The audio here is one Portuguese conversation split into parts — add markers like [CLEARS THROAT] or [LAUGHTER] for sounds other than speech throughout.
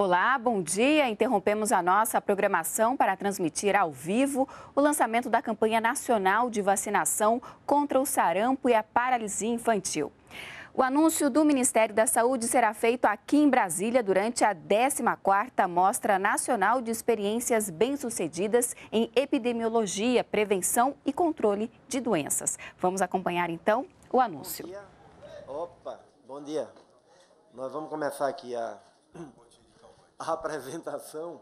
Olá, bom dia. Interrompemos a nossa programação para transmitir ao vivo o lançamento da campanha nacional de vacinação contra o sarampo e a paralisia infantil. O anúncio do Ministério da Saúde será feito aqui em Brasília durante a 14ª Mostra Nacional de Experiências Bem-Sucedidas em Epidemiologia, Prevenção e Controle de Doenças. Vamos acompanhar então o anúncio. Bom dia. Opa, bom dia. Nós vamos começar aqui a [LAUGHS] a apresentação,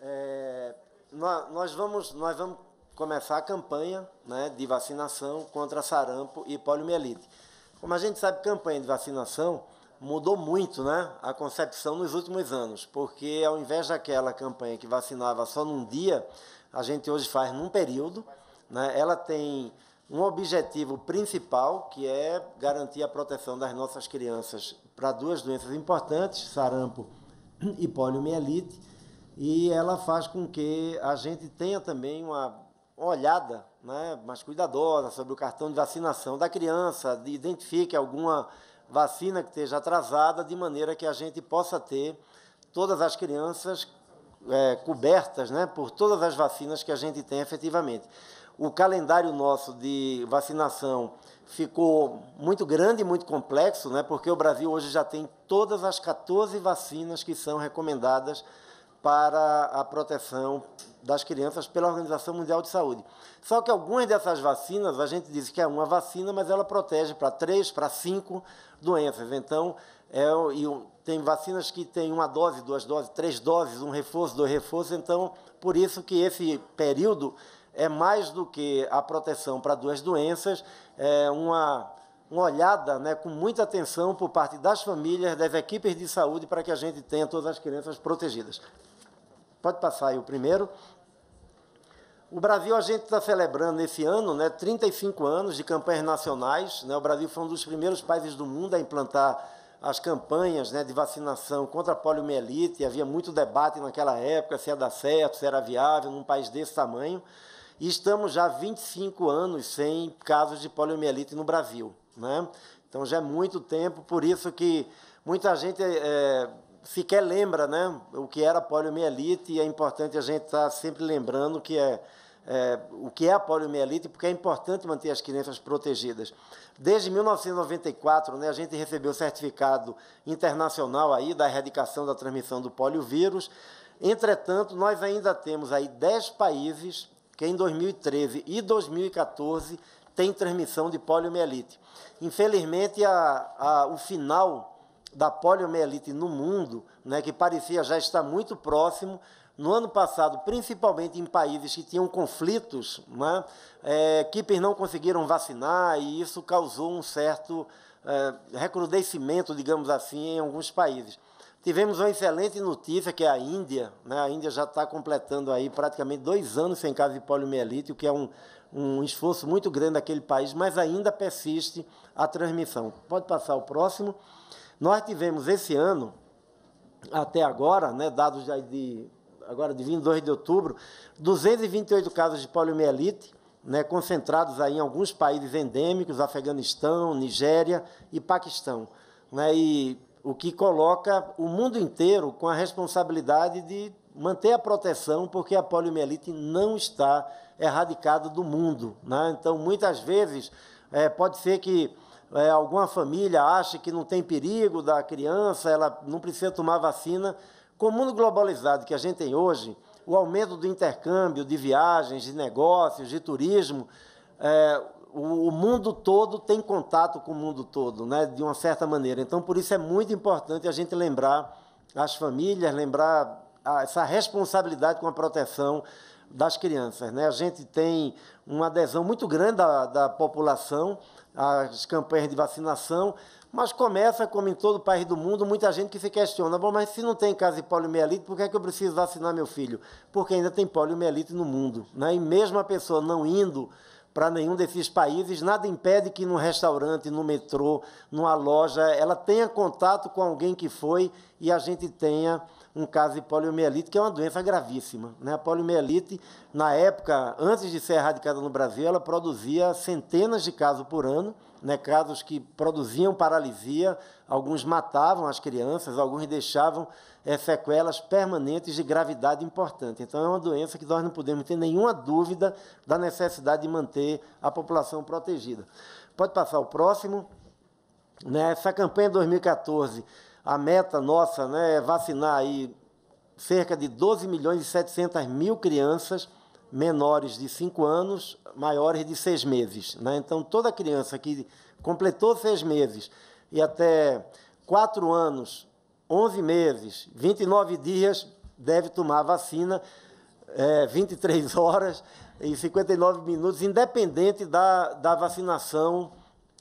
é, nós, vamos, nós vamos começar a campanha né, de vacinação contra sarampo e poliomielite. Como a gente sabe, campanha de vacinação mudou muito né, a concepção nos últimos anos, porque ao invés daquela campanha que vacinava só num dia, a gente hoje faz num período. Né, ela tem um objetivo principal, que é garantir a proteção das nossas crianças para duas doenças importantes, sarampo [CLEARS THROAT] e poliomielite, e ela faz com que a gente tenha também uma olhada né, mais cuidadosa sobre o cartão de vacinação da criança, identifique alguma vacina que esteja atrasada, de maneira que a gente possa ter todas as crianças é, cobertas né, por todas as vacinas que a gente tem efetivamente o calendário nosso de vacinação ficou muito grande e muito complexo, né, porque o Brasil hoje já tem todas as 14 vacinas que são recomendadas para a proteção das crianças pela Organização Mundial de Saúde. Só que algumas dessas vacinas, a gente diz que é uma vacina, mas ela protege para três, para cinco doenças. Então, é, tem vacinas que têm uma dose, duas doses, três doses, um reforço, dois reforços. Então, por isso que esse período é mais do que a proteção para duas doenças, é uma, uma olhada né, com muita atenção por parte das famílias, das equipes de saúde, para que a gente tenha todas as crianças protegidas. Pode passar aí o primeiro. O Brasil, a gente está celebrando esse ano né, 35 anos de campanhas nacionais. Né? O Brasil foi um dos primeiros países do mundo a implantar as campanhas né, de vacinação contra a poliomielite. Havia muito debate naquela época se ia dar certo, se era viável num país desse tamanho e estamos já 25 anos sem casos de poliomielite no Brasil. Né? Então já é muito tempo, por isso que muita gente é, sequer lembra né, o que era poliomielite e é importante a gente estar tá sempre lembrando que é, é, o que é a poliomielite, porque é importante manter as crianças protegidas. Desde 1994, né, a gente recebeu o certificado internacional aí da erradicação da transmissão do poliovírus. Entretanto, nós ainda temos aí 10 países que em 2013 e 2014 tem transmissão de poliomielite. Infelizmente, a, a, o final da poliomielite no mundo, né, que parecia já estar muito próximo, no ano passado, principalmente em países que tinham conflitos, né, é, equipes não conseguiram vacinar e isso causou um certo é, recrudescimento, digamos assim, em alguns países. Tivemos uma excelente notícia que é a Índia. Né? A Índia já está completando aí praticamente dois anos sem caso de poliomielite, o que é um, um esforço muito grande daquele país, mas ainda persiste a transmissão. Pode passar o próximo. Nós tivemos esse ano, até agora, né, dados de, agora de 22 de outubro, 228 casos de poliomielite, né, concentrados aí em alguns países endêmicos, Afeganistão, Nigéria e Paquistão. Né, e o que coloca o mundo inteiro com a responsabilidade de manter a proteção, porque a poliomielite não está erradicada do mundo. Né? Então, muitas vezes, é, pode ser que é, alguma família ache que não tem perigo da criança, ela não precisa tomar vacina. Com o mundo globalizado que a gente tem hoje, o aumento do intercâmbio de viagens, de negócios, de turismo, é, o, mundo todo tem contato com o mundo todo, né, de uma certa maneira. Então, por isso é muito importante a gente lembrar as famílias, lembrar a, essa responsabilidade com a proteção das crianças. Né? A gente tem uma adesão muito grande da, da população às campanhas de vacinação, mas começa, como em todo país do mundo, muita gente que se questiona: bom, mas se não tem caso de poliomielite, por que, é que eu preciso vacinar meu filho? Porque ainda tem poliomielite no mundo. Né? E mesmo a pessoa não indo para nenhum desses países, nada impede que num restaurante, no metrô, numa loja, ela tenha contato com alguém que foi e a gente tenha um caso de poliomielite, que é uma doença gravíssima. Né? A poliomielite, na época, antes de ser erradicada no Brasil, ela produzia centenas de casos por ano, né? casos que produziam paralisia, alguns matavam as crianças, alguns deixavam é, sequelas permanentes de gravidade importante. Então, é uma doença que nós não podemos ter nenhuma dúvida da necessidade de manter a população protegida. Pode passar o próximo. Nessa né? campanha 2014, a meta nossa né, é vacinar aí cerca de 12 milhões e 700 mil crianças menores de 5 anos, maiores de 6 meses. Né? Então, toda criança que completou 6 meses e até 4 anos 11 meses, 29 dias deve tomar vacina, é, 23 [LAUGHS] horas e 59 minutos, independente da, da vacinação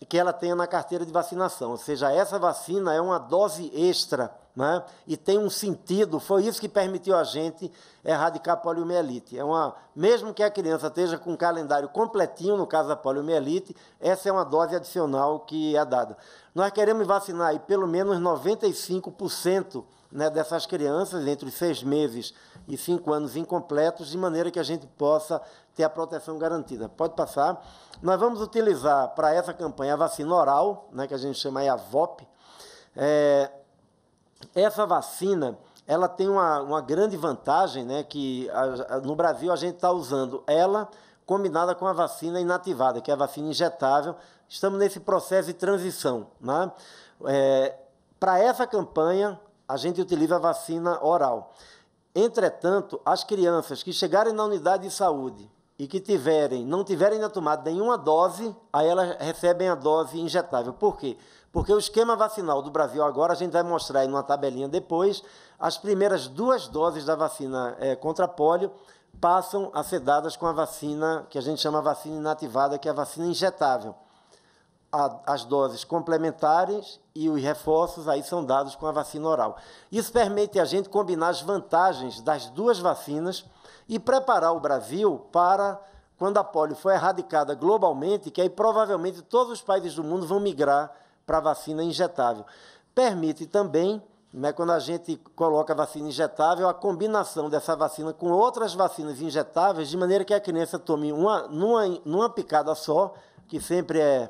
que ela tenha na carteira de vacinação. Ou seja, essa vacina é uma dose extra né? e tem um sentido, foi isso que permitiu a gente erradicar a poliomielite. É uma, mesmo que a criança esteja com um calendário completinho, no caso da poliomielite, essa é uma dose adicional que é dada. Nós queremos vacinar aí pelo menos 95% né, dessas crianças entre seis meses e cinco anos incompletos, de maneira que a gente possa ter a proteção garantida. Pode passar. Nós vamos utilizar para essa campanha a vacina oral, né, que a gente chama aí a VOP. É, essa vacina ela tem uma, uma grande vantagem, né? Que a, a, no Brasil a gente está usando ela combinada com a vacina inativada, que é a vacina injetável. Estamos nesse processo de transição. Né? É, Para essa campanha, a gente utiliza a vacina oral. Entretanto, as crianças que chegarem na unidade de saúde e que tiverem, não tiverem ainda tomado nenhuma dose, aí elas recebem a dose injetável. Por quê? Porque o esquema vacinal do Brasil agora, a gente vai mostrar aí numa tabelinha depois, as primeiras duas doses da vacina é, contra pólio passam a ser dadas com a vacina que a gente chama vacina inativada, que é a vacina injetável. A, as doses complementares e os reforços aí são dados com a vacina oral. Isso permite a gente combinar as vantagens das duas vacinas e preparar o Brasil para quando a polio for erradicada globalmente, que aí provavelmente todos os países do mundo vão migrar para vacina injetável. Permite também, né, quando a gente coloca a vacina injetável, a combinação dessa vacina com outras vacinas injetáveis, de maneira que a criança tome uma numa, numa picada só, que sempre é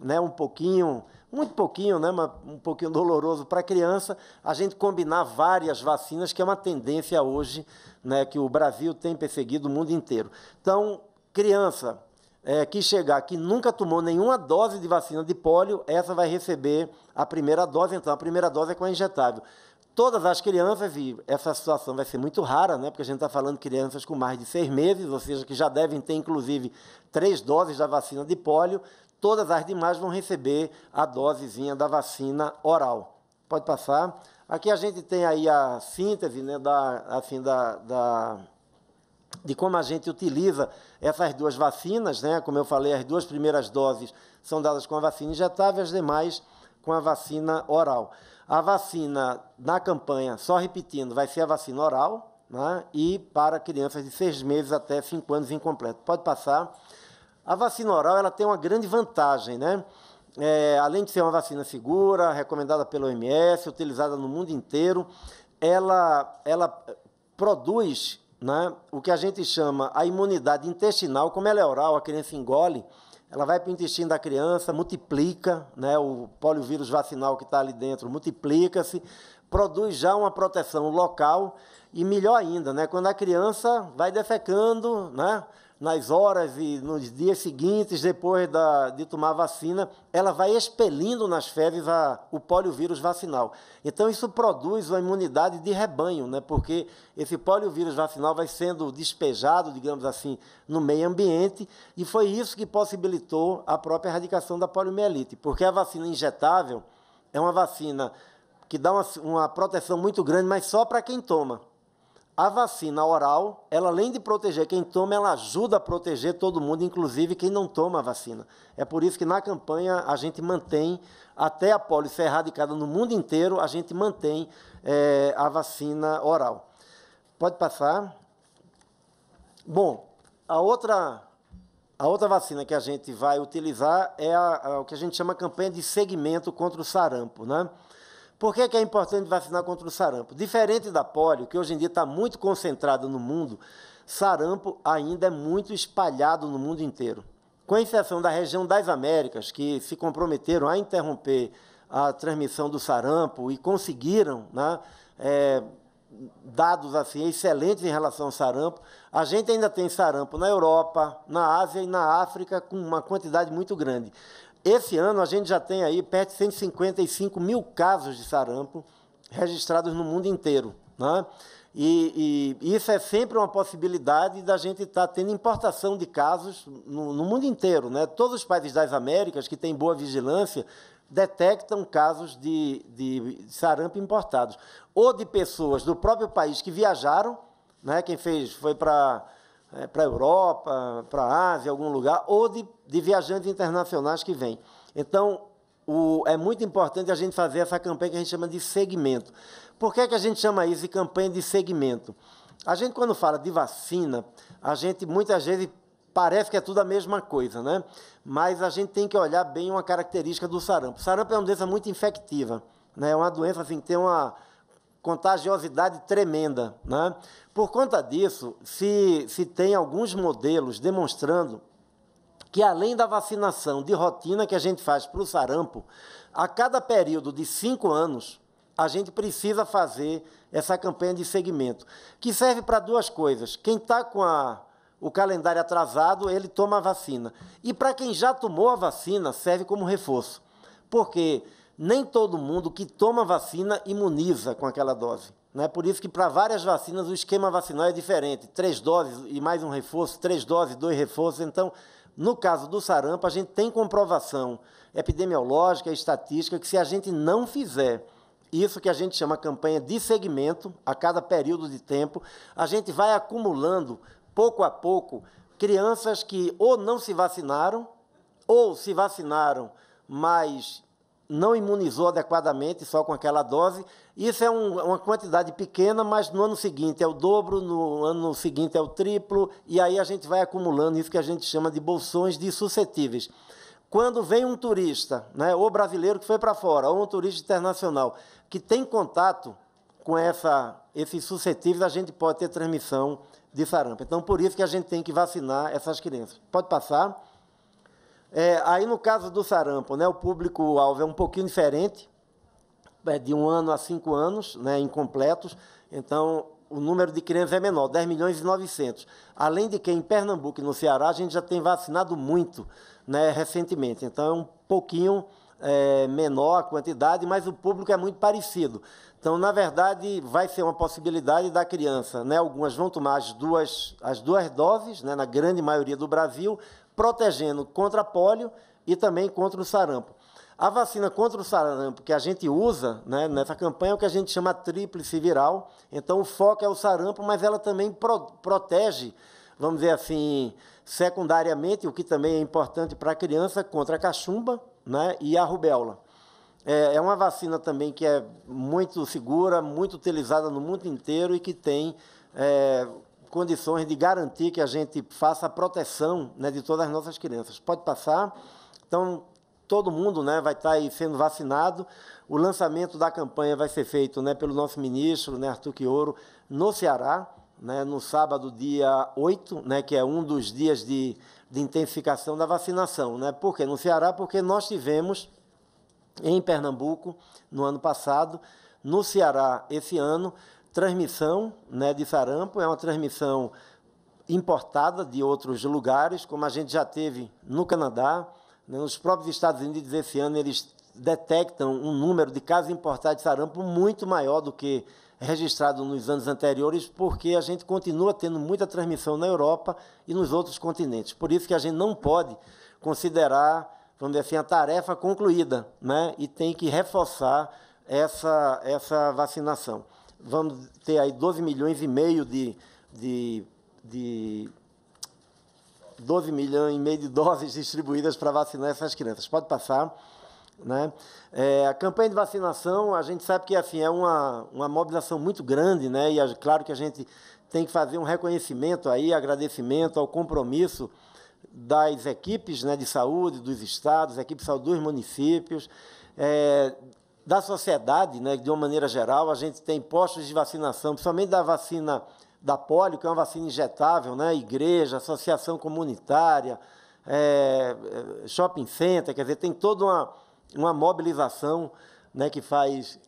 né, um pouquinho muito pouquinho, né, um pouquinho doloroso para a criança, a gente combinar várias vacinas, que é uma tendência hoje né, que o Brasil tem perseguido o mundo inteiro. Então, criança, é, que chegar que nunca tomou nenhuma dose de vacina de pólio, essa vai receber a primeira dose. Então, a primeira dose é com a injetável. Todas as crianças, e essa situação vai ser muito rara, né? porque a gente está falando de crianças com mais de seis meses, ou seja, que já devem ter, inclusive, três doses da vacina de pólio, todas as demais vão receber a dosezinha da vacina oral. Pode passar. Aqui a gente tem aí a síntese né, da, assim, da, da de como a gente utiliza essas duas vacinas, né? Como eu falei, as duas primeiras doses são dadas com a vacina injetável, as demais com a vacina oral. A vacina na campanha, só repetindo, vai ser a vacina oral, né? E para crianças de seis meses até cinco anos incompleto. Pode passar. A vacina oral ela tem uma grande vantagem, né? É, além de ser uma vacina segura, recomendada pelo OMS, utilizada no mundo inteiro, ela, ela produz né? o que a gente chama a imunidade intestinal, como ela é oral, a criança engole, ela vai para o intestino da criança, multiplica, né? o poliovírus vacinal que está ali dentro multiplica-se, produz já uma proteção local e melhor ainda, né? quando a criança vai defecando, né? nas horas e nos dias seguintes, depois da, de tomar a vacina, ela vai expelindo nas fezes a, o poliovírus vacinal. Então, isso produz uma imunidade de rebanho, né? porque esse poliovírus vacinal vai sendo despejado, digamos assim, no meio ambiente, e foi isso que possibilitou a própria erradicação da poliomielite, porque a vacina injetável é uma vacina que dá uma, uma proteção muito grande, mas só para quem toma. A vacina oral, ela além de proteger quem toma, ela ajuda a proteger todo mundo, inclusive quem não toma a vacina. É por isso que na campanha a gente mantém, até a polio ser erradicada no mundo inteiro, a gente mantém é, a vacina oral. Pode passar. Bom, a outra, a outra vacina que a gente vai utilizar é a, a, o que a gente chama campanha de segmento contra o sarampo, né? Por que, que é importante vacinar contra o sarampo? Diferente da polio, que hoje em dia está muito concentrada no mundo, sarampo ainda é muito espalhado no mundo inteiro. Com exceção da região das Américas, que se comprometeram a interromper a transmissão do sarampo e conseguiram né, é, dados assim, excelentes em relação ao sarampo, a gente ainda tem sarampo na Europa, na Ásia e na África com uma quantidade muito grande. Esse ano a gente já tem aí perto de 155 mil casos de sarampo registrados no mundo inteiro. Né? E, e, isso é sempre uma possibilidade da gente estar tá tendo importação de casos no, no, mundo inteiro. Né? Todos os países das Américas que têm boa vigilância detectam casos de, de sarampo importados, ou de pessoas do próprio país que viajaram, né? quem fez foi para é, para a Europa, para a Ásia, algum lugar, ou de, de viajantes internacionais que vêm. Então, o, é muito importante a gente fazer essa campanha que a gente chama de segmento. Por que, é que a gente chama isso de campanha de segmento? A gente, quando fala de vacina, a gente muitas vezes parece que é tudo a mesma coisa, né? Mas a gente tem que olhar bem uma característica do sarampo. O sarampo é uma doença muito infectiva, né? É uma doença assim, que tem uma contagiosidade tremenda. Né? Por conta disso, se, se tem alguns modelos demonstrando que além da vacinação de rotina que a gente faz para o sarampo, a cada período de cinco anos, a gente precisa fazer essa campanha de segmento, que serve para duas coisas. Quem está com a, o calendário atrasado, ele toma a vacina. E para quem já tomou a vacina, serve como reforço. Porque quê? nem todo mundo que toma vacina imuniza com aquela dose. é Por isso que para várias vacinas o esquema vacinal é diferente. Três doses e mais um reforço, três doses, dois reforços. Então, no caso do sarampo, a gente tem comprovação epidemiológica, estatística, que se a gente não fizer isso que a gente chama campanha de segmento, a cada período de tempo, a gente vai acumulando, pouco a pouco, crianças que ou não se vacinaram, ou se vacinaram, mas não imunizou adequadamente, só com aquela dose. Isso é um, uma quantidade pequena, mas no ano seguinte é o dobro, no ano seguinte é o triplo, e aí a gente vai acumulando isso que a gente chama de bolsões de suscetíveis. Quando vem um turista, né, ou brasileiro que foi para fora, ou um turista internacional, que tem contato com essa, esses suscetíveis, a gente pode ter transmissão de sarampo. Então, por isso que a gente tem que vacinar essas crianças. Pode passar. É, aí no caso do sarampo, né, o público-alvo é um pouquinho diferente, é de um ano a cinco anos, né, incompletos, então o número de crianças é menor, 10 milhões e 900. Além de que em Pernambuco e no Ceará a gente já tem vacinado muito né, recentemente, então é um pouquinho é, menor a quantidade, mas o público é muito parecido. Então, na verdade, vai ser uma possibilidade da criança. Né? Algumas vão tomar as duas, as duas doses, né? na grande maioria do Brasil, protegendo contra pólio e também contra o sarampo. A vacina contra o sarampo que a gente usa né, nessa campanha é o que a gente chama tríplice viral. Então, o foco é o sarampo, mas ela também pro protege, vamos dizer assim, secundariamente, o que também é importante para a criança, contra a cachumba né, e a rubéola. É, é uma vacina também que é muito segura, muito utilizada no mundo inteiro e que tem é, condições de garantir que a gente faça a proteção né, de todas as nossas crianças. Pode passar. Então, todo mundo né, vai estar aí sendo vacinado. O lançamento da campanha vai ser feito né, pelo nosso ministro, né, Arthur Quioro, no Ceará, né, no sábado, dia 8, né, que é um dos dias de, de intensificação da vacinação. Né? Por quê? No Ceará, porque nós tivemos em Pernambuco, no ano passado, no Ceará, esse ano, transmissão né, de sarampo, é uma transmissão importada de outros lugares, como a gente já teve no Canadá, né, nos próprios Estados Unidos esse ano eles detectam um número de casos importados de sarampo muito maior do que registrado nos anos anteriores, porque a gente continua tendo muita transmissão na Europa e nos outros continentes. Por isso que a gente não pode considerar, vamos dizer assim, a tarefa concluída, né? E tem que reforçar essa, essa vacinação vamos ter aí 12 milhões e meio de, de, de 12 milhões e meio de doses distribuídas para vacinar essas crianças. Pode passar. Né? É, a campanha de vacinação, a gente sabe que assim, é uma, uma mobilização muito grande, né? e é claro que a gente tem que fazer um reconhecimento aí, agradecimento ao compromisso das equipes né, de saúde dos estados, equipes de saúde dos municípios, é, da sociedade, né, de uma maneira geral, a gente tem postos de vacinação, principalmente da vacina da polio, que é uma vacina injetável, né, igreja, associação comunitária, é, é shopping center, quer dizer, tem toda uma, uma mobilização né, que faz.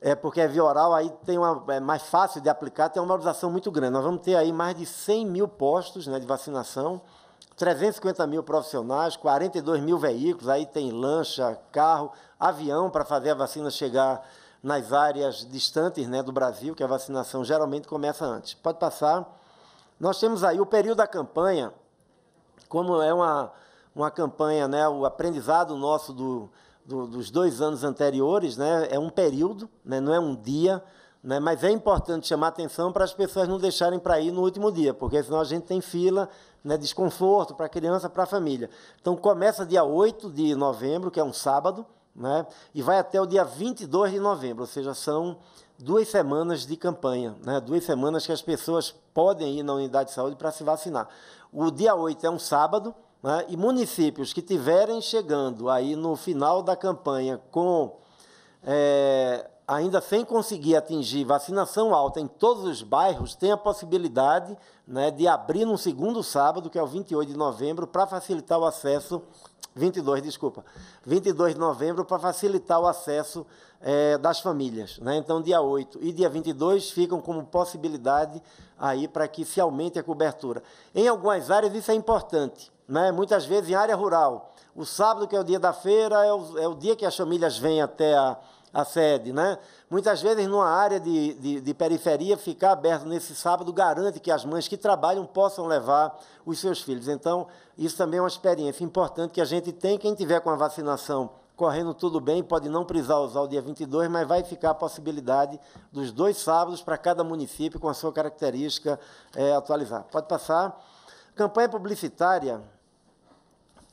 É porque é via oral, aí tem uma, é mais fácil de aplicar, tem uma mobilização muito grande. Nós vamos ter aí mais de 100 mil postos né, de vacinação 350 mil profissionais, 42 mil veículos, aí tem lancha, carro, avião para fazer a vacina chegar nas áreas distantes né, do Brasil, que a vacinação geralmente começa antes. Pode passar. Nós temos aí o período da campanha, como é uma, uma campanha, né, o aprendizado nosso do, do, dos dois anos anteriores, né, é um período, né, não é um dia né? Mas é importante chamar atenção para as pessoas não deixarem para ir no último dia, porque senão a gente tem fila, né? desconforto para a criança, para a família. Então começa dia 8 de novembro, que é um sábado, né? e vai até o dia 22 de novembro, ou seja, são duas semanas de campanha, né? duas semanas que as pessoas podem ir na unidade de saúde para se vacinar. O dia 8 é um sábado, né? e municípios que tiverem chegando aí no final da campanha com é, ainda sem conseguir atingir vacinação alta em todos os bairros, tem a possibilidade né, de abrir no segundo sábado, que é o 28 de novembro, para facilitar o acesso. 22, desculpa. 22 de novembro, para facilitar o acesso é, das famílias. Né? Então, dia 8 e dia 22 ficam como possibilidade aí para que se aumente a cobertura. Em algumas áreas, isso é importante. Né? Muitas vezes, em área rural, o sábado, que é o dia da feira, é o, é o dia que as famílias vêm até a a sede. Né? Muitas vezes, numa área de, de, de periferia, ficar aberto nesse sábado garante que as mães que trabalham possam levar os seus filhos. Então, isso também é uma experiência importante que a gente tem. Quem tiver com a vacinação correndo tudo bem, pode não precisar usar o dia 22, mas vai ficar a possibilidade dos dois sábados para cada município com a sua característica é, atualizar. Pode passar. Campanha publicitária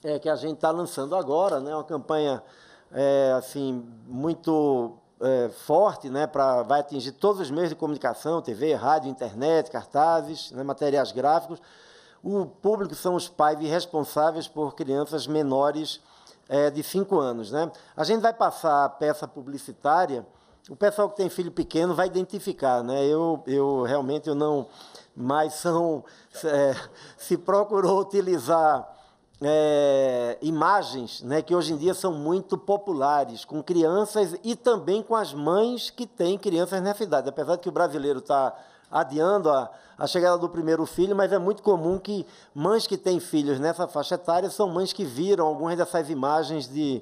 é, que a gente está lançando agora, né, uma campanha é, assim, muito é, forte, né, pra, vai atingir todos os meios de comunicação, TV, rádio, internet, cartazes, né, materiais gráficos. O público são os pais responsáveis por crianças menores é, de 5 anos. Né? A gente vai passar a peça publicitária, o pessoal que tem filho pequeno vai identificar. Né? Eu, eu realmente eu não... Mas são... É, se procurou utilizar é, imagens né, que hoje em dia são muito populares com crianças e também com as mães que têm crianças nessa idade. Apesar de que o brasileiro está adiando a, a chegada do primeiro filho, mas é muito comum que mães que têm filhos nessa faixa etária são mães que viram algumas dessas imagens de,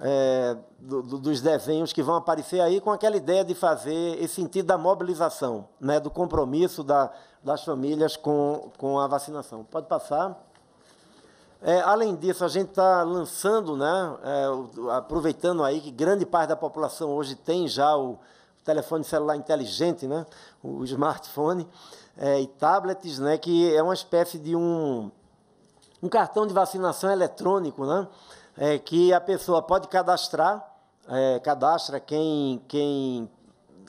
é, do, do, dos desenhos que vão aparecer aí com aquela ideia de fazer esse sentido da mobilização, né, do compromisso da, das famílias com, com a vacinação. Pode passar. É, além disso, a gente está lançando, né, é, aproveitando aí que grande parte da população hoje tem já o telefone celular inteligente, né, o smartphone, é, e tablets, né, que é uma espécie de um, um cartão de vacinação eletrônico, né, é, que a pessoa pode cadastrar, é, cadastra quem, quem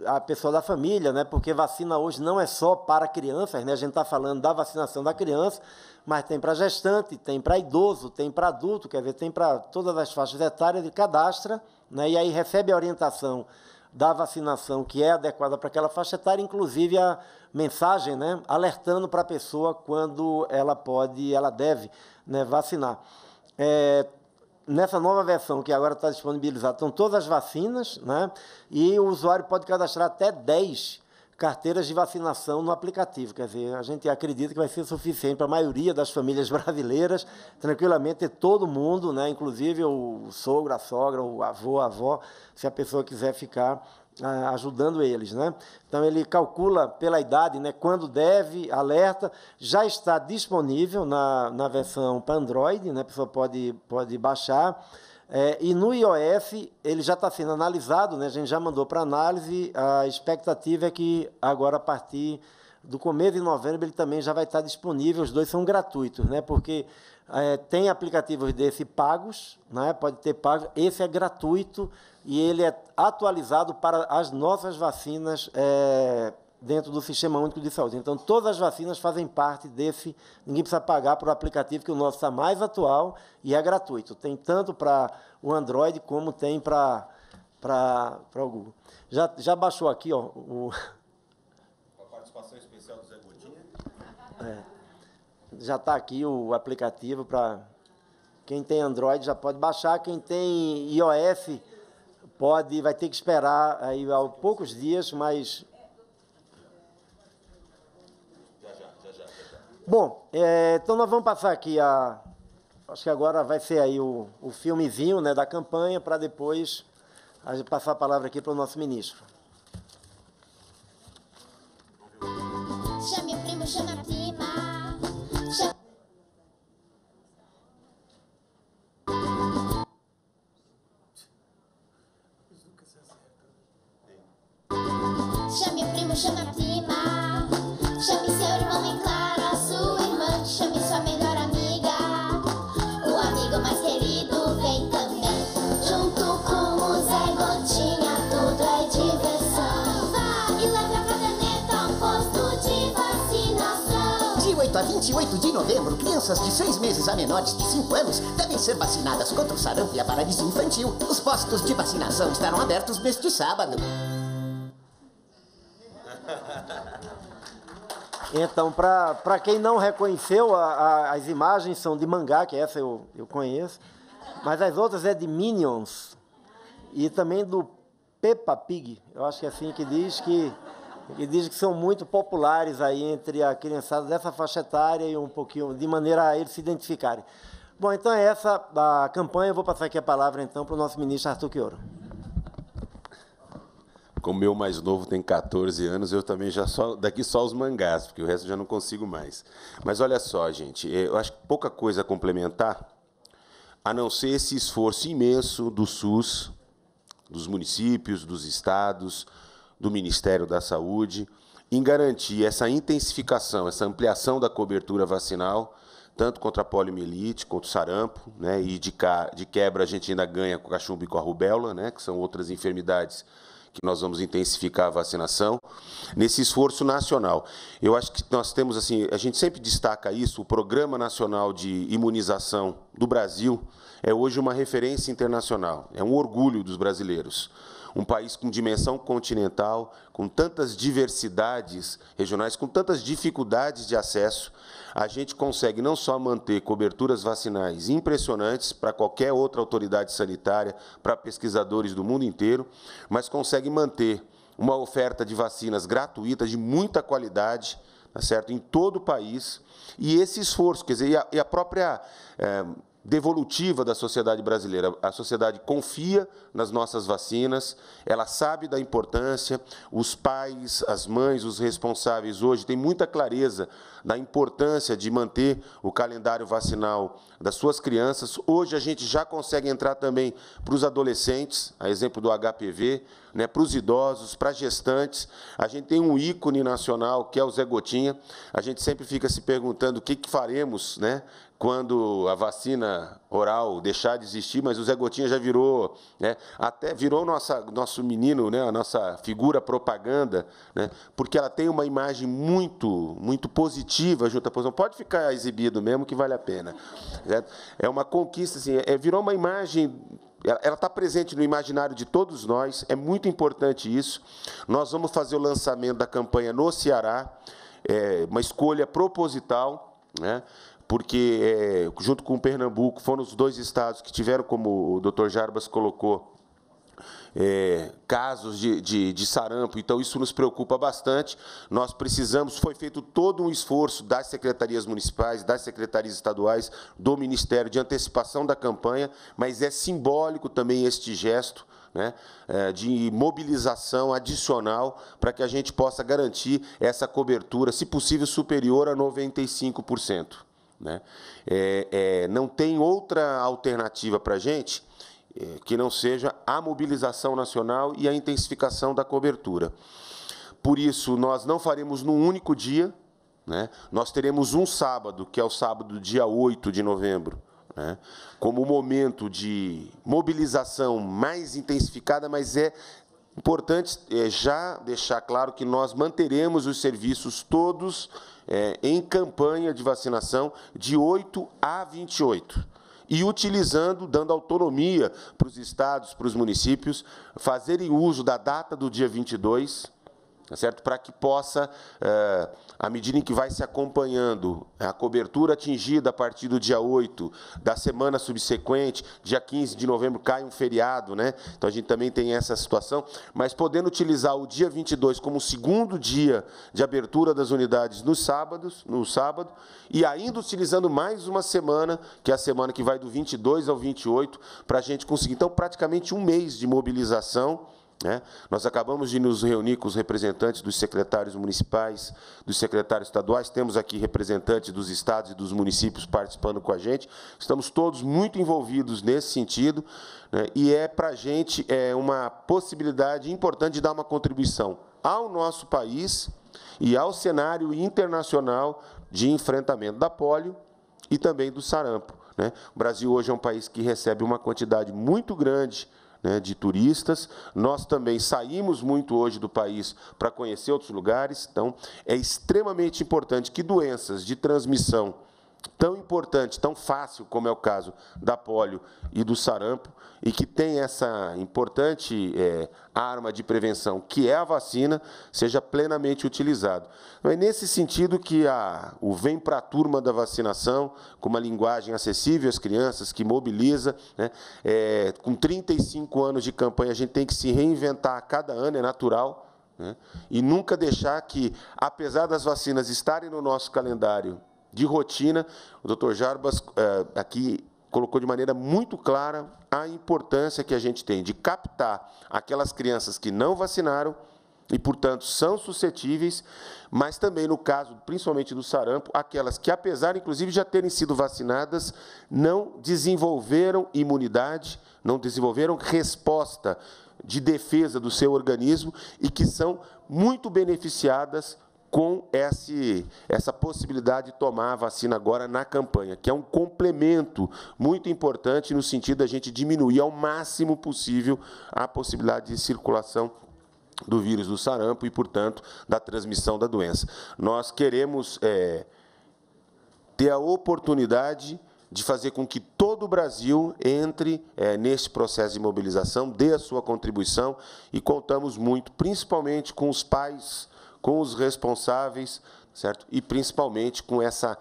a pessoa da família, né? Porque vacina hoje não é só para crianças, né? A gente está falando da vacinação da criança, mas tem para gestante, tem para idoso, tem para adulto, quer dizer, tem para todas as faixas etárias, e cadastra, né, e aí recebe a orientação da vacinação que é adequada para aquela faixa etária, inclusive a mensagem, né, alertando para a pessoa quando ela pode, ela deve né, vacinar. É, nessa nova versão que agora está disponibilizada, estão todas as vacinas, né, e o usuário pode cadastrar até 10 carteiras de vacinação no aplicativo. Quer dizer, a gente acredita que vai ser suficiente para a maioria das famílias [LAUGHS] brasileiras, tranquilamente, ter todo mundo, né? inclusive o sogro, a sogra, o avô, a avó, se a pessoa quiser ficar ah, ajudando eles, né? Então ele calcula pela idade, né? Quando deve, alerta, já está disponível na, na versão para Android, né? A pessoa pode, pode baixar. É, e no IOF, ele já está sendo analisado, né? a gente já mandou para análise, a expectativa é que agora, a partir do começo de novembro, ele também já vai estar disponível, os dois são gratuitos, né? porque é, tem aplicativos desse pagos, né? pode ter pago, esse é gratuito e ele é atualizado para as nossas vacinas é, dentro do Sistema Único de Saúde. Então, todas as vacinas fazem parte desse. Ninguém precisa pagar para o aplicativo, que o nosso está é mais atual e é gratuito. Tem tanto para o Android como tem para o Google. Já, já baixou aqui ó, o. [LAUGHS] A participação especial do Zé Godinho. É. Já está aqui o aplicativo para. Quem tem Android já pode baixar, quem tem iOS pode, vai ter que esperar aí há poucos dias, mas Bom, é, então nós vamos passar aqui a. Acho que agora vai ser aí o, o filmezinho né, da campanha para depois a gente passar a palavra aqui para o nosso ministro. Chame o primo, chama a prima. Chame... o primo, chama a prima. Chame 28 de novembro, crianças de 6 meses a menores de 5 anos devem ser vacinadas contra o sarampo e a paralisia infantil. Os postos de vacinação estarão abertos neste sábado. Então, para quem não reconheceu, a, a, as imagens são de mangá, que essa eu, eu conheço, mas as outras é de Minions e também do Peppa Pig. Eu acho que é assim que diz que e diz que são muito populares aí entre a criançada dessa faixa etária e um pouquinho, de maneira a eles se identificarem. Bom, então é essa a campanha. Eu vou passar aqui a palavra então para o nosso ministro Arthur Quioro. Como meu mais novo tem 14 anos, eu também já só daqui só os mangás, porque o resto eu já não consigo mais. Mas olha só, gente, é, eu acho que pouca coisa a complementar, a não ser esse esforço imenso do SUS, dos municípios, dos estados, do Ministério da Saúde em garantir essa intensificação, essa ampliação da cobertura vacinal, tanto contra a poliomielite, contra o sarampo, né, e de, de quebra a gente ainda ganha com o cachumbo e com a rubéola, né, que são outras enfermidades que nós vamos intensificar a vacinação nesse esforço nacional. Eu acho que nós temos assim, a gente sempre destaca isso, o Programa Nacional de Imunização do Brasil é hoje uma referência internacional, é um orgulho dos brasileiros um país com dimensão continental, com tantas diversidades regionais, com tantas dificuldades de acesso, a gente consegue não só manter coberturas vacinais impressionantes para qualquer outra autoridade sanitária, para pesquisadores do mundo inteiro, mas consegue manter uma oferta de vacinas gratuitas de muita qualidade, tá certo? Em todo o país. E esse esforço, quer dizer, e a, e a própria eh, devolutiva da sociedade brasileira. A sociedade confia nas nossas vacinas, ela sabe da importância, os pais, as mães, os responsáveis hoje têm muita clareza da importância de manter o calendário vacinal das suas crianças. Hoje a gente já consegue entrar também para os adolescentes, a exemplo do HPV, né, para os idosos, para gestantes. A gente tem um ícone nacional que é o Zé Gotinha. A gente sempre fica se perguntando o que, que faremos né, quando a vacina oral, deixar de existir, mas o Zé Gotinha já virou, né, até virou nossa, nosso menino, né, a nossa figura propaganda, né, porque ela tem uma imagem muito, muito positiva junto à posição. Pode ficar exibido mesmo, que vale a pena. É uma conquista, assim, é, virou uma imagem ela está presente no imaginário de todos nós, é muito importante isso. Nós vamos fazer o lançamento da campanha no Ceará, é uma escolha proposital, né? porque é, junto com Pernambuco foram os dois estados que tiveram, como o doutor Jarbas colocou, é, casos de, de, de, sarampo, então isso nos preocupa bastante. Nós precisamos, foi feito todo um esforço das secretarias municipais, das secretarias estaduais, do Ministério de antecipação da campanha, mas é simbólico também este gesto. Né, é, de mobilização adicional para que a gente possa garantir essa cobertura, se possível, superior a 95%. Né? É, é, não tem outra alternativa para a gente é, que não seja a mobilização nacional e a intensificação da cobertura. Por isso, nós não faremos num único dia, né? nós teremos um sábado, que é o sábado, dia 8 de novembro, né? como momento de mobilização mais intensificada, mas é importante é, já deixar claro que nós manteremos os serviços todos é, em campanha de vacinação de 8 a 28 e utilizando, dando autonomia para os estados, para os municípios, fazerem uso da data do dia 22 Tá certo? Para que possa, é, à medida em que vai se acompanhando a cobertura atingida a partir do dia 8, da semana subsequente, dia 15 de novembro cai um feriado, né? Então a gente também tem essa situação, mas podendo utilizar o dia 22 como segundo dia de abertura das unidades nos sábados, no sábado, e ainda utilizando mais uma semana, que é a semana que vai do 22 ao 28, para a gente conseguir então praticamente um mês de mobilização né? Nós acabamos de nos reunir com os representantes dos secretários municipais, dos secretários estaduais, temos aqui representantes dos estados e dos municípios participando com a gente. Estamos todos muito envolvidos nesse sentido né? e é para a gente é, uma possibilidade importante de dar uma contribuição ao nosso país e ao cenário internacional de enfrentamento da polio e também do sarampo. Né? O Brasil hoje é um país que recebe uma quantidade muito grande né, de turistas. Nós também saímos muito hoje do país para conhecer outros lugares. Então, é extremamente importante que doenças de transmissão tão importante, tão fácil como é o caso da polio e do sarampo, e que tem essa importante é, arma de prevenção, que é a vacina, seja plenamente utilizado. Então, é nesse sentido que a, o Vem para a Turma da Vacinação, com uma linguagem acessível às crianças, que mobiliza, né, é, com 35 anos de campanha, a gente tem que se reinventar a cada ano, é natural, né, e nunca deixar que, apesar das vacinas estarem no nosso calendário de rotina. O doutor Jarbas eh, aqui colocou de maneira muito clara a importância que a gente tem de captar aquelas crianças que não vacinaram e, portanto, são suscetíveis, mas também no caso, principalmente do sarampo, aquelas que, apesar inclusive já terem sido vacinadas, não desenvolveram imunidade, não desenvolveram resposta de defesa do seu organismo e que são muito beneficiadas com esse, essa possibilidade de tomar a vacina agora na campanha, que é um complemento muito importante no sentido da gente diminuir ao máximo possível a possibilidade de circulação do vírus do sarampo e, portanto, da transmissão da doença. Nós queremos é, ter a oportunidade de fazer com que todo o Brasil entre é, nesse processo de mobilização, dê a sua contribuição e contamos muito, principalmente com os pais com os responsáveis, certo? E principalmente com essa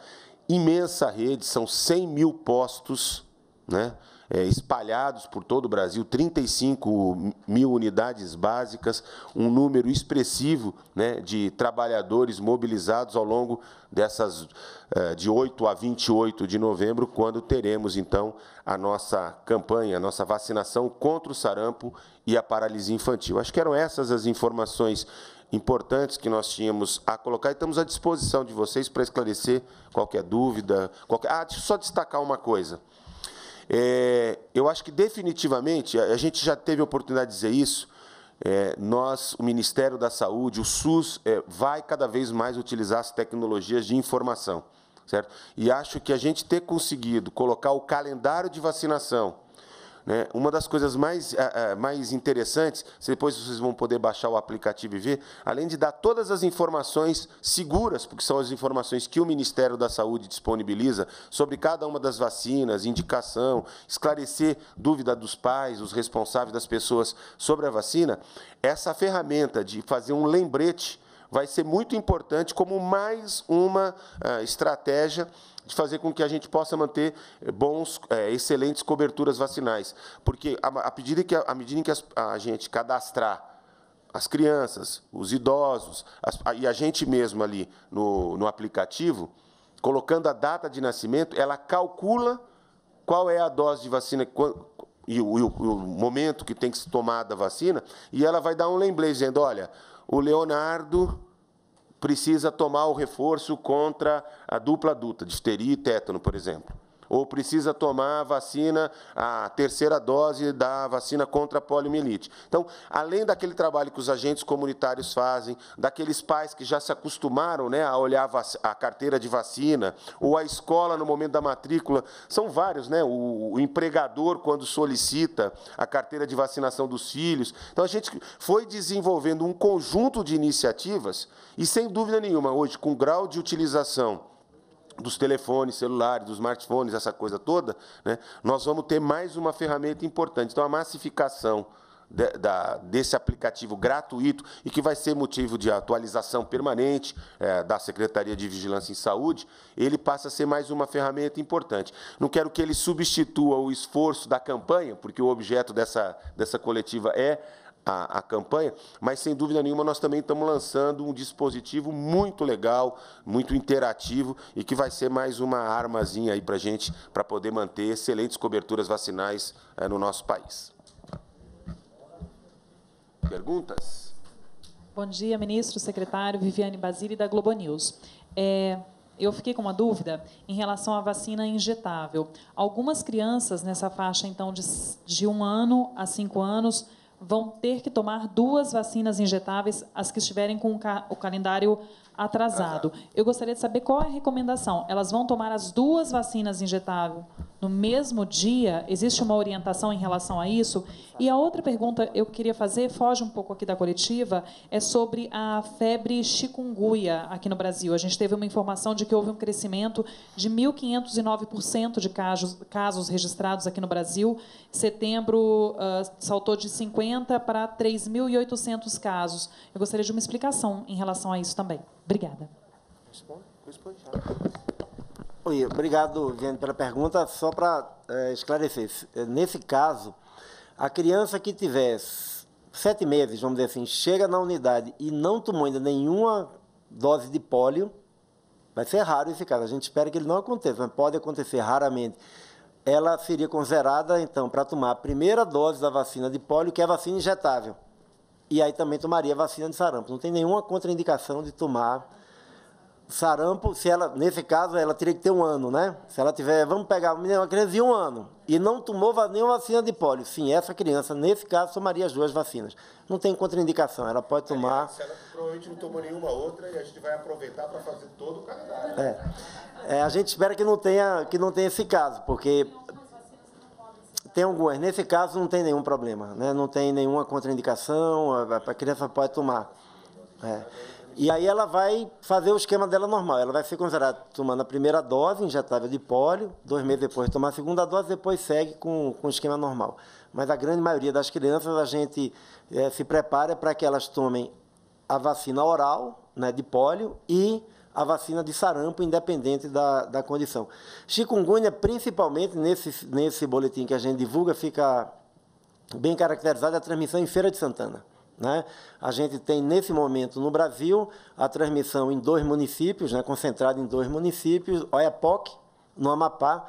imensa rede, são 100 mil postos, né? É, espalhados por todo o Brasil, 35 mil unidades básicas, um número expressivo né, de trabalhadores mobilizados ao longo dessas é, de 8 a 28 de novembro, quando teremos então a nossa campanha, a nossa vacinação contra o sarampo e a paralisia infantil. Acho que eram essas as informações importantes que nós tínhamos a colocar e estamos à disposição de vocês para esclarecer qualquer dúvida. Qualquer... Ah, deixa eu só destacar uma coisa. É, eu acho que definitivamente, a gente já teve a oportunidade de dizer isso, é, nós, o Ministério da Saúde, o SUS, é, vai cada vez mais utilizar as tecnologias de informação. Certo? E acho que a gente ter conseguido colocar o calendário de vacinação né? Uma das coisas mais, eh, eh, mais interessantes, depois vocês vão poder baixar o aplicativo e ver, além de dar todas as informações seguras, porque são as informações que o Ministério da Saúde disponibiliza sobre cada uma das vacinas, indicação, esclarecer dúvida dos pais, os responsáveis das pessoas sobre a vacina, essa ferramenta de fazer um lembrete vai ser muito importante como mais uma ah, estratégia de fazer com que a gente possa manter eh, bons, eh, excelentes coberturas vacinais. Porque, à medida que, medida que a gente cadastrar as crianças, os idosos as, e a gente mesmo ali no, no aplicativo, colocando a data de nascimento, ela calcula qual é a dose de vacina e, o, e o, o, momento que tem que se tomar da vacina, e ela vai dar um lembrete dizendo: olha, o Leonardo precisa tomar o reforço contra a dupla adulta, difteria e tétano, por exemplo ou precisa tomar a vacina, a terceira dose da vacina contra a poliomielite. Então, além daquele trabalho que os agentes comunitários fazem, daqueles pais que já se acostumaram né, a olhar a, a carteira de vacina, ou a escola no momento da matrícula, são vários, né? O, o empregador, quando solicita a carteira de vacinação dos filhos. Então, a gente foi desenvolvendo um conjunto de iniciativas e, sem dúvida nenhuma, hoje, com grau de utilização dos telefones celulares, dos smartphones, essa coisa toda, né, nós vamos ter mais uma ferramenta importante. Então, a massificação de, da, desse aplicativo gratuito e que vai ser motivo de atualização permanente é, da Secretaria de Vigilância em Saúde, ele passa a ser mais uma ferramenta importante. Não quero que ele substitua o esforço da campanha, porque o objeto dessa, dessa coletiva é a, a, campanha, mas sem dúvida nenhuma nós também estamos lançando um dispositivo muito legal, muito interativo e que vai ser mais uma armazinha aí para a gente, para poder manter excelentes coberturas vacinais é, no nosso país. Perguntas? Bom dia, ministro, secretário, Viviane Basile, da Globo News. É, eu fiquei com uma dúvida em relação à vacina injetável. Algumas crianças nessa faixa, então, de, de um ano a cinco anos, vão ter que tomar duas vacinas injetáveis, as que estiverem com o calendário atrasado. Eu gostaria de saber qual é a recomendação. Elas vão tomar as duas vacinas injetáveis no mesmo dia? Existe uma orientação em relação a isso? E a outra pergunta eu queria fazer, foge um pouco aqui da coletiva, é sobre a febre chikungunya aqui no Brasil. A gente teve uma informação de que houve um crescimento de 1.509% de casos, casos registrados aqui no Brasil. Setembro uh, saltou de 50 para 3.800 casos. Eu gostaria de uma explicação em relação a isso também. Obrigada. Responde? Responde Oi, obrigado, Viane, pela pergunta. Só para é, esclarecer, é, nesse caso, a criança que tiver sete meses, vamos dizer assim, chega na unidade e não tomou ainda nenhuma dose de pólio, vai ser raro esse caso. A gente espera que ele não aconteça, mas pode acontecer raramente. Ela seria considerada, então, para tomar a primeira dose da vacina de pólio, que é a vacina injetável e aí também tomaria vacina de sarampo. Não tem nenhuma contraindicação de tomar sarampo, se ela, nesse caso, ela teria que ter um ano, né? Se ela tiver, vamos pegar uma criança de um ano e não tomou nenhuma vacina de pólio, sim, essa criança, nesse caso, tomaria as duas vacinas. Não tem contraindicação, ela pode é, tomar. se ela provavelmente não tomou nenhuma outra e a gente vai aproveitar para fazer todo o calendário. É. é. a gente espera que não tenha, que não tenha esse caso, porque tem algumas. Nesse caso, não tem nenhum problema, né? não tem nenhuma contraindicação, a, a criança pode tomar. É. E aí ela vai fazer o esquema dela normal. Ela vai ser considerada tomando a primeira dose, injetável de pólio, dois meses depois tomar a segunda dose, depois segue com, com o esquema normal. Mas a grande maioria das crianças, a gente é, se prepara para que elas tomem a vacina oral, né, de pólio, e a vacina de sarampo, independente da, da condição. Chikungunya, principalmente nesse, nesse boletim que a gente divulga, fica bem caracterizada a transmissão em Feira de Santana. Né? A gente tem, nesse momento, no Brasil, a transmissão em dois municípios, né? concentrada em dois municípios, Oiapoque, no Amapá,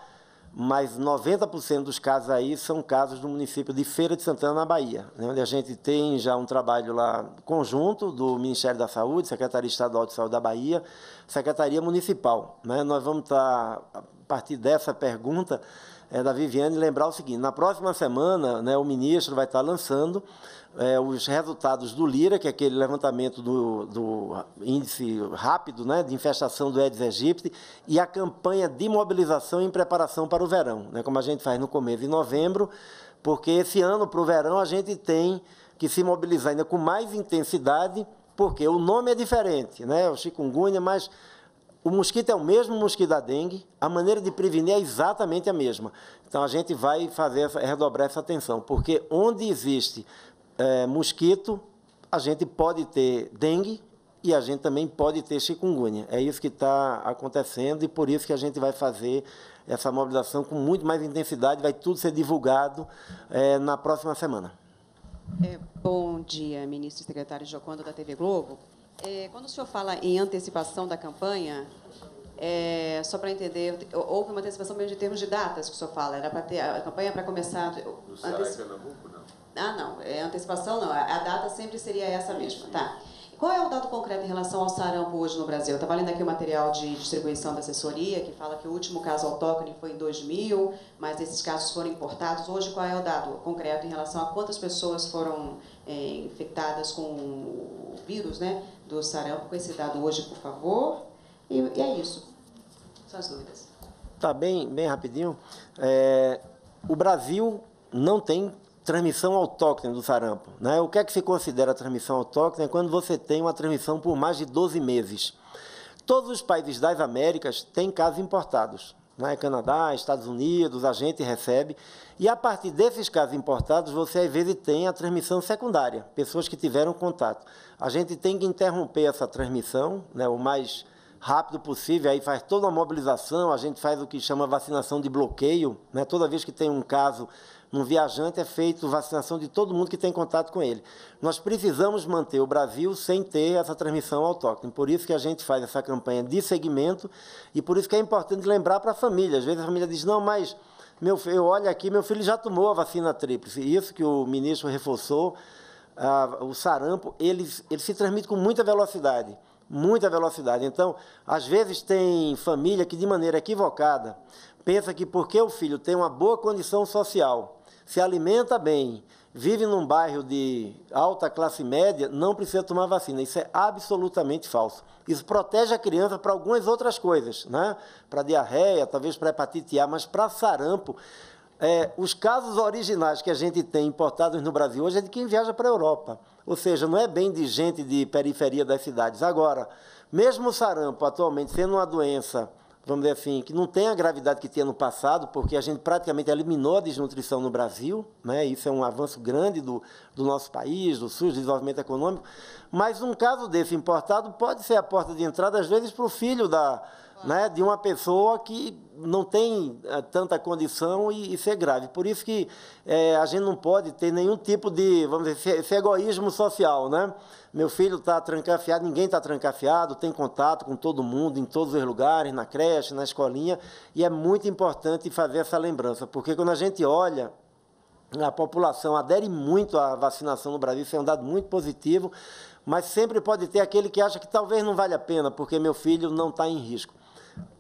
mas 90% dos casos aí são casos do município de Feira de Santana, na Bahia, né, onde a gente tem já um trabalho lá conjunto do Ministério da Saúde, Secretaria Estadual de Saúde da Bahia, Secretaria Municipal. Né? Nós vamos estar, tá, a partir dessa pergunta é, da Viviane, lembrar o seguinte: na próxima semana, né, o ministro vai estar tá lançando é, os resultados do Lira, que é aquele levantamento do, do índice rápido né, de infestação do Aedes aegypti, e a campanha de mobilização em preparação para o verão, né, como a gente faz no começo de novembro, porque esse ano, para o verão, a gente tem que se mobilizar ainda com mais intensidade, porque o nome é diferente, né, o chikungunya, mas o mosquito é o mesmo mosquito da dengue, a maneira de prevenir é exatamente a mesma. Então a gente vai fazer essa, redobrar essa atenção, porque onde existe é, mosquito, a gente pode ter dengue e a gente também pode ter chikungunya. É isso que está acontecendo e por isso que a gente vai fazer essa mobilização com muito mais intensidade, vai tudo ser divulgado é, na próxima semana. É, bom dia, ministro e secretário Jocondo da TV Globo. É, quando o senhor fala em antecipação da campanha, é, só para entender, houve uma antecipação mesmo em termos de datas que o senhor fala, era para ter a campanha para começar... No Ceará e Pernambuco, não? Ah, não, é antecipação não, a data sempre seria essa mesma, tá? Qual é o dado concreto em relação ao sarampo hoje no Brasil? estava lendo aqui o um material de distribuição da assessoria, que fala que o último caso autóctone foi em 2000, mas esses casos foram importados. Hoje, qual é o dado concreto em relação a quantas pessoas foram é, infectadas com o vírus né, do sarampo? Com esse dado hoje, por favor. E, e é isso. São as dúvidas. Tá bem, bem rapidinho. É, o Brasil não tem transmissão autóctone do sarampo. Né? O que é que se considera transmissão autóctone? É quando você tem uma transmissão por mais de 12 meses. Todos os países das Américas têm casos importados. Né? Canadá, Estados Unidos, a gente recebe. E a partir desses casos importados, você às vezes tem a transmissão secundária, pessoas que tiveram contato. A gente tem que interromper essa transmissão né? o mais rápido possível, aí faz toda a mobilização, a gente faz o que chama vacinação de bloqueio. Né? Toda vez que tem um caso num viajante é feito vacinação de todo mundo que tem contato com ele. Nós precisamos manter o Brasil sem ter essa transmissão autóctone. Por isso que a gente faz essa campanha de segmento e por isso que é importante lembrar para a família. Às vezes a família diz, não, mas meu, eu olho aqui, meu filho já tomou a vacina tríplice. Isso que o ministro reforçou, ah, o sarampo, ele, ele se transmite com muita velocidade. Muita velocidade. Então, às vezes tem família que, de maneira equivocada, pensa que porque o filho tem uma boa condição social, se alimenta bem, vive num bairro de alta classe média, não precisa tomar vacina. Isso é absolutamente falso. Isso protege a criança para algumas outras coisas, né? Para diarreia, talvez para hepatite A, mas para sarampo. É, os casos originais que a gente tem importados no Brasil hoje é de quem viaja para a Europa. Ou seja, não é bem de gente de periferia das cidades. Agora, mesmo o sarampo atualmente sendo uma doença vamos dizer assim, que não tem a gravidade que tinha no passado, porque a gente praticamente eliminou a desnutrição no Brasil, né? isso é um avanço grande do, do nosso país, do SUS, do desenvolvimento econômico, mas um caso desse importado pode ser a porta de entrada, às vezes, para o filho da, né, de uma pessoa que não tem eh, tanta condição e isso é grave. Por isso que é, a gente não pode ter nenhum tipo de, vamos dizer, esse egoísmo social, né? Meu filho está trancafiado, ninguém está trancafiado, tem contato com todo mundo, em todos os lugares, na creche, na escolinha, e é muito importante fazer essa lembrança, porque quando a gente olha a população adere muito à vacinação no Brasil, isso é um dado muito positivo, mas sempre pode ter aquele que acha que talvez não vale a pena, porque meu filho não está em risco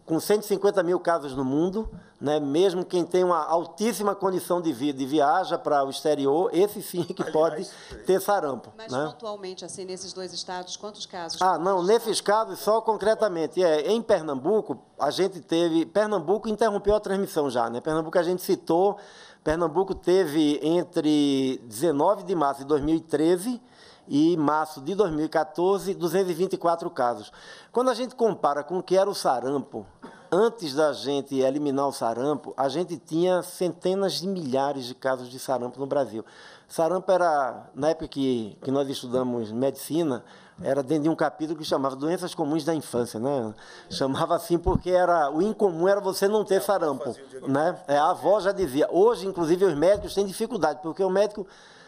com 150 mil casos no mundo, né? mesmo quem tem uma altíssima condição de vida e viaja para o exterior, esse sim é que Aliás, pode é. ter sarampo. Mas né? pontualmente, assim, nesses dois estados, quantos casos? Ah, não, nesses casos só concretamente. É, em Pernambuco, a gente teve. Pernambuco interrompeu a transmissão já, né? Pernambuco a gente citou. Pernambuco teve entre 19 de março de 2013 e março de 2014, 224 casos. Quando a gente compara com o que era o sarampo antes da gente eliminar o sarampo, a gente tinha centenas de milhares de casos de sarampo no Brasil. Sarampo era, na época que, que nós estudamos medicina, era dentro de um capítulo que chamava Doenças Comuns da Infância, né? Chamava assim porque era o incomum era você não ter sarampo, né? É, a avó já dizia. Hoje, inclusive, os médicos têm dificuldade, porque o médico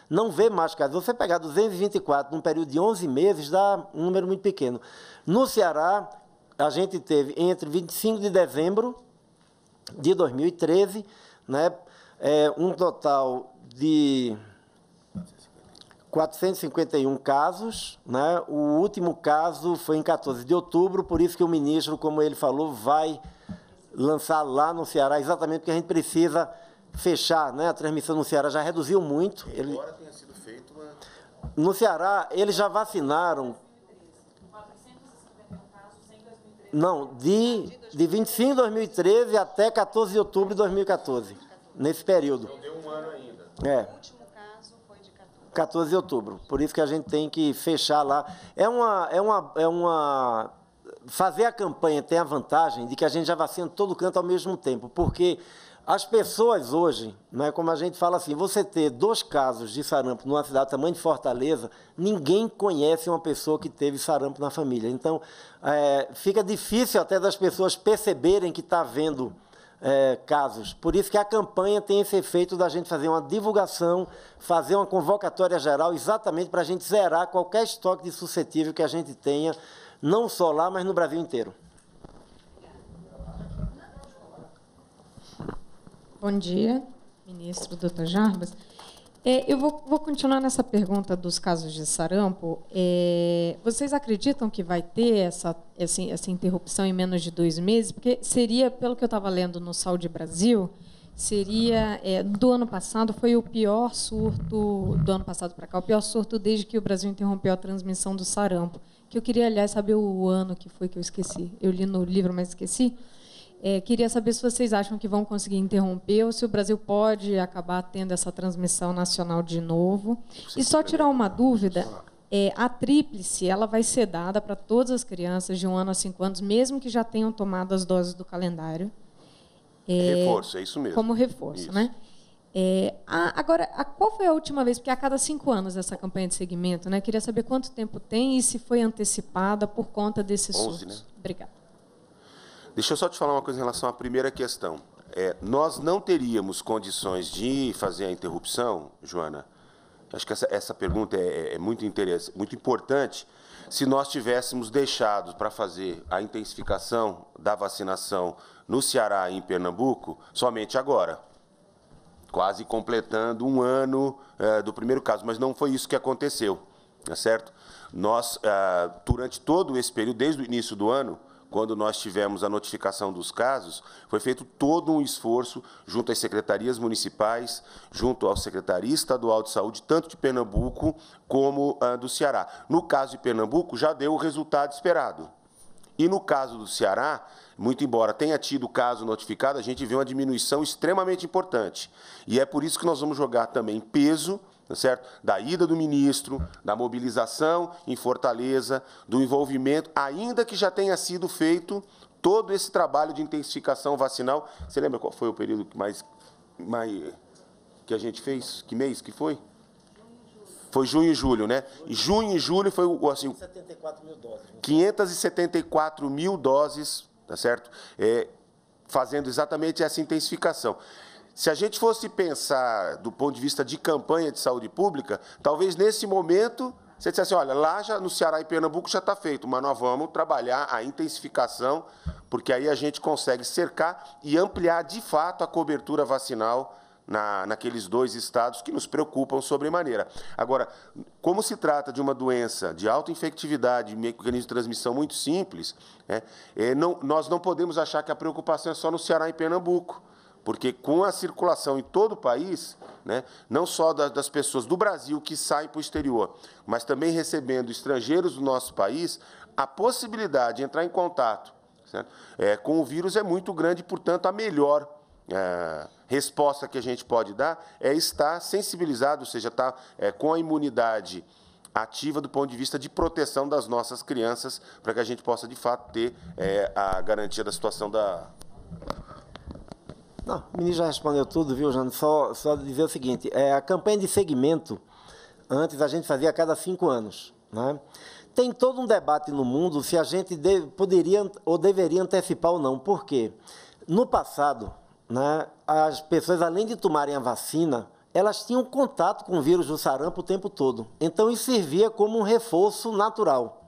não vê mais casos. Você pegar 224 num período de 11 meses dá um número muito pequeno. No Ceará, a gente teve entre 25 de dezembro de 2013, né, é, um total de 451 casos, né? O último caso foi em 14 de outubro, por isso que o ministro, como ele falou, vai lançar lá no Ceará exatamente porque a gente precisa fechar, né? A transmissão no Ceará já reduziu muito. Embora ele... tenha sido né? No Ceará, eles já vacinaram não, de, de 25 de 2013 até 14 de outubro de 2014, nesse período. Então deu um ano ainda. É. O último caso foi de 14. 14 de outubro. Por isso que a gente tem que fechar lá. É uma, é uma, é uma fazer a campanha tem a vantagem de que a gente já vacina todo canto ao mesmo tempo, porque as pessoas hoje, né, como a gente fala assim, você ter dois casos de sarampo numa cidade tamanho de Fortaleza, ninguém conhece uma pessoa que teve sarampo na família. Então, é, fica difícil até das pessoas perceberem que está havendo é, casos. Por isso que a campanha tem esse efeito da gente fazer uma divulgação, fazer uma convocatória geral, exatamente para a gente zerar qualquer estoque de suscetível que a gente tenha, não só lá, mas no Brasil inteiro. Bom dia, ministro doutor Jarbas. É, eu vou, vou, continuar nessa pergunta dos casos de sarampo. É, vocês acreditam que vai ter essa, essa, essa, interrupção em menos de dois meses? Porque seria, pelo que eu estava lendo no Sal de Brasil, seria é, do ano passado, foi o pior surto, do ano passado para cá, o pior surto desde que o Brasil interrompeu a transmissão do sarampo. Que eu queria, aliás, saber o ano que foi que eu esqueci. Eu li no livro, mas esqueci. É, queria saber se vocês acham que vão conseguir interromper ou se o Brasil pode acabar tendo essa transmissão nacional de novo. E só tirar uma dúvida, é, a tríplice ela vai ser dada para todas as crianças de um ano a cinco anos, mesmo que já tenham tomado as doses do calendário. É, reforço, é isso mesmo. Como reforço, isso. né? É, a, agora, a, qual foi a última vez? Porque a cada cinco anos essa campanha de segmento, né? Queria saber quanto tempo tem e se foi antecipada por conta desse 11, surto. Né? Obrigada. Deixa eu só te falar uma coisa em relação à primeira questão. É, nós não teríamos condições de fazer a interrupção, Joana. Acho que essa, essa pergunta é, é, é muito, interessante, muito importante. Se nós tivéssemos deixado para fazer a intensificação da vacinação no Ceará e em Pernambuco somente agora, quase completando um ano é, do primeiro caso, mas não foi isso que aconteceu, tá certo? Nós, ah, durante todo esse período, desde o início do ano, quando nós tivemos a notificação dos casos, foi feito todo um esforço junto às secretarias municipais, junto ao Secretaria Estadual de Saúde, tanto de Pernambuco como ah, do Ceará. No caso de Pernambuco, já deu o resultado esperado. E no caso do Ceará, muito embora tenha tido caso notificado, a gente vê uma diminuição extremamente importante. E é por isso que nós vamos jogar também peso tá certo? Da ida do ministro, da mobilização em Fortaleza, do envolvimento, ainda que já tenha sido feito todo esse trabalho de intensificação vacinal. Você lembra qual foi o período que mais, mais que a gente fez? Que mês que foi? Foi junho e julho, né? E junho e julho foi o assim, 574 mil doses. 574 né? mil doses, tá certo? É, fazendo exatamente essa intensificação. Se a gente fosse pensar do ponto de vista de campanha de saúde pública, talvez nesse momento você dissesse assim, olha, lá já, no Ceará e Pernambuco já está feito, mas nós vamos trabalhar a intensificação, porque aí a gente consegue cercar e ampliar de fato a cobertura vacinal na, naqueles dois estados que nos preocupam sobremaneira. Agora, como se trata de uma doença de alta infectividade, mecanismo de transmissão muito simples, né, é, não, nós não podemos achar que a preocupação é só no Ceará e Pernambuco. Porque com a circulação em todo o país, né, não só das pessoas do Brasil que saem para o exterior, mas também recebendo estrangeiros do nosso país, a possibilidade de entrar em contato é, com o vírus é muito grande, portanto, a melhor é, resposta que a gente pode dar é estar sensibilizado, ou seja, estar tá, é, com a imunidade ativa do ponto de vista de proteção das nossas crianças, para que a gente possa, de fato, ter é, a garantia da situação da, não, o ministro já respondeu tudo, viu, Jano? Só, só dizer o seguinte: é, a campanha de segmento, antes a gente fazia a cada cinco anos. Né? Tem todo um debate no mundo se a gente poderia ou deveria antecipar ou não. Por quê? No passado, né, as pessoas, além de tomarem a vacina, elas tinham contato com o vírus do sarampo o tempo todo. Então, isso servia como um reforço natural.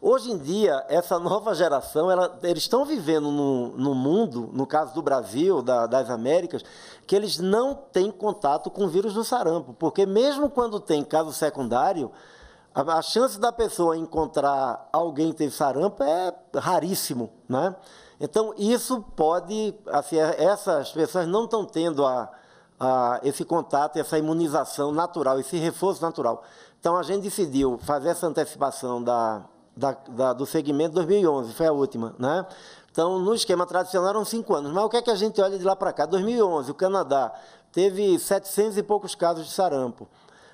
Hoje em dia, essa nova geração, ela, eles estão vivendo no, no, mundo, no caso do Brasil, da, das Américas, que eles não têm contato com o vírus do sarampo, porque mesmo quando tem caso secundário, a, a chance da pessoa encontrar alguém que sarampo é raríssimo, né? Então, isso pode, assim, é, essas pessoas não estão tendo a, a, esse contato, essa imunização natural, esse reforço natural. Então, a gente decidiu fazer essa antecipação da, da, da, do segmento 2011, foi a última. Né? Então, no esquema tradicional eram cinco anos. Mas o que é que a gente olha de lá para cá? 2011, o Canadá teve 700 e poucos casos de sarampo.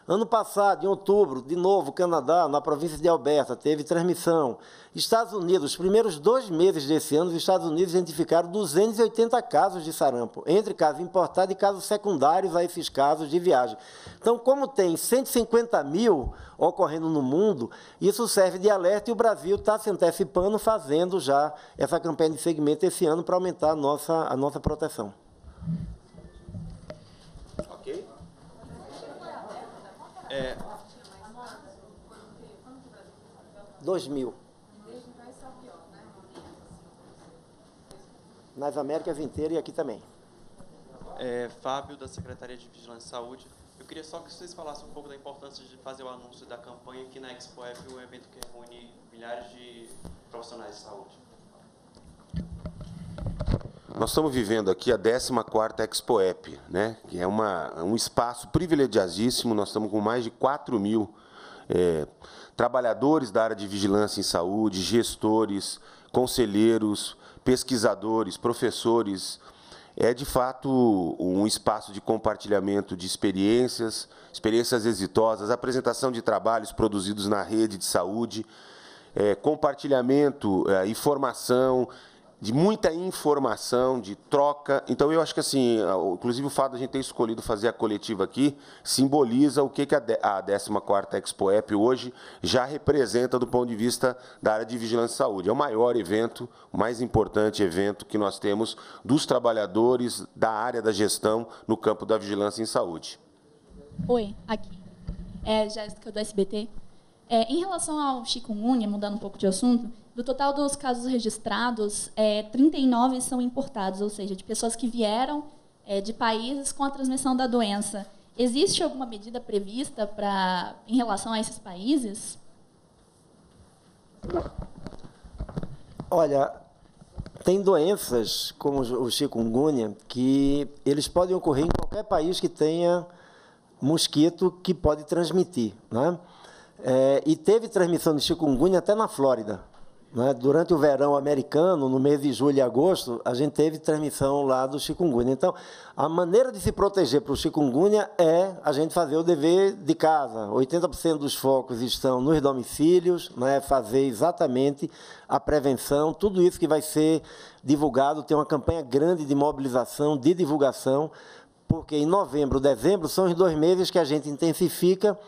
Ano passado, em outubro, de novo, Canadá, na província de Alberta, teve transmissão. Estados Unidos, os primeiros dois meses desse ano, os Estados Unidos identificaram 280 casos de sarampo, entre casos importados e casos secundários a esses casos de viagem. Então, como tem 150 mil ocorrendo no mundo, isso serve de alerta e o Brasil está se antecipando, fazendo já essa campanha de segmento esse ano para aumentar a nossa, a nossa proteção. É, 2000. Nas Américas inteiras e aqui também. É, Fábio, da Secretaria de Vigilância e Saúde. Eu queria só que vocês falassem um pouco da importância de fazer o anúncio da campanha que na Expo F, um evento que reúne milhares de profissionais de saúde. Nós estamos vivendo aqui a 14ª ExpoEP, né? que é uma, um espaço privilegiadíssimo, nós estamos com mais de 4 mil é, trabalhadores da área de vigilância em saúde, gestores, conselheiros, pesquisadores, professores. É, de fato, um espaço de compartilhamento de experiências, experiências exitosas, apresentação de trabalhos produzidos na rede de saúde, é, compartilhamento, é, informação, de muita informação, de troca. Então, eu acho que, assim, inclusive o fato de a gente ter escolhido fazer a coletiva aqui simboliza o que a 14ª Expo App hoje já representa do ponto de vista da área de vigilância e saúde. É o maior evento, o mais importante evento que nós temos dos trabalhadores da área da gestão no campo da vigilância em saúde. Oi, aqui. É Jéssica, do SBT. É, em relação ao chikungunya, mudando um pouco de assunto, do total dos casos registrados, é, 39 são importados, ou seja, de pessoas que vieram é, de países com a transmissão da doença. Existe alguma medida prevista para, em relação a esses países? Olha, tem doenças, como o chikungunya, que eles podem ocorrer em qualquer país que tenha mosquito que pode transmitir. Né? É, e teve transmissão de chikungunya até na Flórida. Né? Durante o verão americano, no mês de julho e agosto, a gente teve transmissão lá do chikungunya. Então, a maneira de se proteger para o chikungunya é a gente fazer o dever de casa. 80% dos focos estão nos domicílios, né? fazer exatamente a prevenção, tudo isso que vai ser divulgado. Tem uma campanha grande de mobilização, de divulgação, porque em novembro, dezembro são os dois meses que a gente intensifica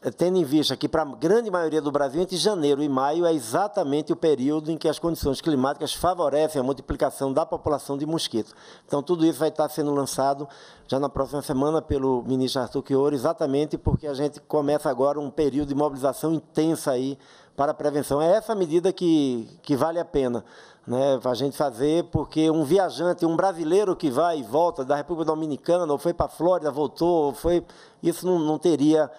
eh, tendo em vista que, para a grande maioria do Brasil, entre janeiro e maio é exatamente o período em que as condições climáticas favorecem a multiplicação da população de mosquito. Então, tudo isso vai estar sendo lançado já na próxima semana pelo ministro Arthur Chioro, exatamente porque a gente começa agora um período de mobilização intensa aí para a prevenção. É essa medida que, que vale a pena né, para a gente fazer, porque um viajante, um brasileiro que vai e volta da República Dominicana, ou foi para a Flórida, voltou, foi. Isso não, não teria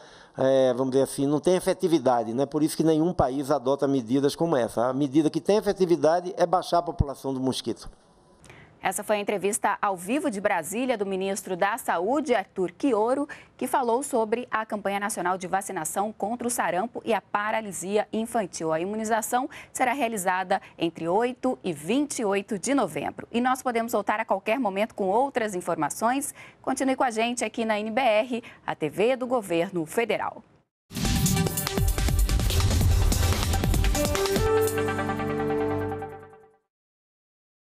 é, vamos dizer assim, não tem efetividade. Né? Por isso que nenhum país adota medidas como essa. A medida que tem efetividade é baixar a população do mosquito. Essa foi a entrevista ao vivo de Brasília do ministro da Saúde, Arthur Quioro, que falou sobre a campanha nacional de vacinação contra o sarampo e a paralisia infantil. A imunização será realizada entre 8 e 28 de novembro. E nós podemos voltar a qualquer momento com outras informações. Continue com a gente aqui na NBR, a TV do Governo Federal.